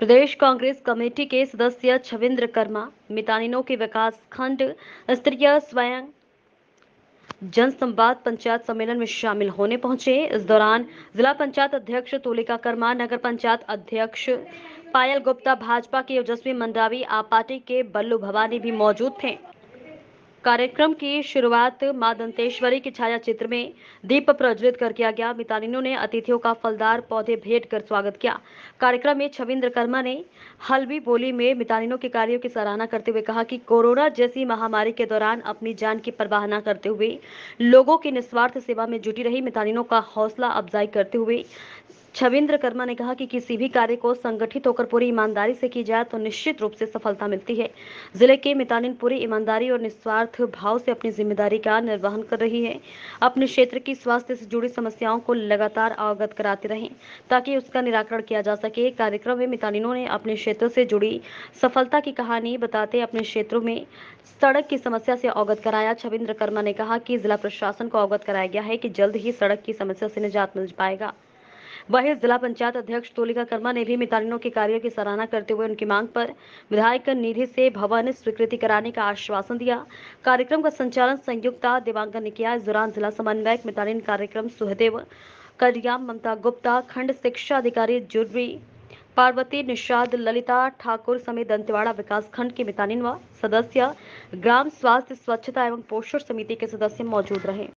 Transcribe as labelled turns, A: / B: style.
A: प्रदेश Congress committee के सदस्य छविंद्र कर्मा मितानिनों के विकास खंड स्तरीय स्वयं जनसंवाद पंचायत सम्मेलन में शामिल होने पहुंचे इस दौरान जिला पंचायत अध्यक्ष तुलिका कर्मा नगर पंचायत अध्यक्ष पायल गुप्ता भाजपा के ओजस्वी मंडावी आप पार्टी के बल्लू भवानी भी मौजूद थे कार्यक्रम की शुरुआत माँ दंतेश्वरी के छाया चित्र में दीप प्रज्वलित कर किया गया मितानिनों ने अतिथियों का फलदार पौधे भेंट कर स्वागत किया कार्यक्रम में छविंद्र कर्मा ने हल्बी बोली में मितानिनों के कार्यों की सराहना करते हुए कहा कि कोरोना जैसी महामारी के दौरान अपनी जान की परवाह न करते हुए लोगों की निस्वार्थ सेवा में जुटी रही मितानिनों का हौसला अफजाई करते हुए छविंद्र कर्मा ने कहा कि किसी भी कार्य को संगठित होकर पूरी ईमानदारी से की जाए तो निश्चित रूप से सफलता मिलती है जिले के मितानिन पूरी ईमानदारी और निस्वार्थ भाव से अपनी जिम्मेदारी का निर्वहन कर रही है अपने क्षेत्र की स्वास्थ्य से जुड़ी समस्याओं को लगातार अवगत कराते रहे ताकि उसका निराकरण किया जा सके कार्यक्रम में मितानिनों ने अपने क्षेत्र से जुड़ी सफलता की कहानी बताते अपने क्षेत्रों में सड़क की समस्या से अवगत कराया छविंद्र कर्मा ने कहा कि जिला प्रशासन को अवगत कराया गया है कि जल्द ही सड़क की समस्या से निजात मिल पाएगा वहीं जिला पंचायत अध्यक्ष तोलिका कर्मा ने भी मितानिनों के कार्यो की सराहना करते हुए उनकी मांग पर विधायक निधि से भवन स्वीकृति कराने का आश्वासन दिया कार्यक्रम का संचालन संयुक्ता देवांगन ने किया इस दौरान जिला समन्वयक मितानिन कार्यक्रम सुहदेव करियाम ममता गुप्ता खंड शिक्षा अधिकारी जुर्वी पार्वती निषाद ललिता ठाकुर समेत दंतेवाड़ा खंड के मितानिन व सदस्य ग्राम स्वास्थ्य स्वच्छता एवं पोषण समिति के सदस्य मौजूद रहे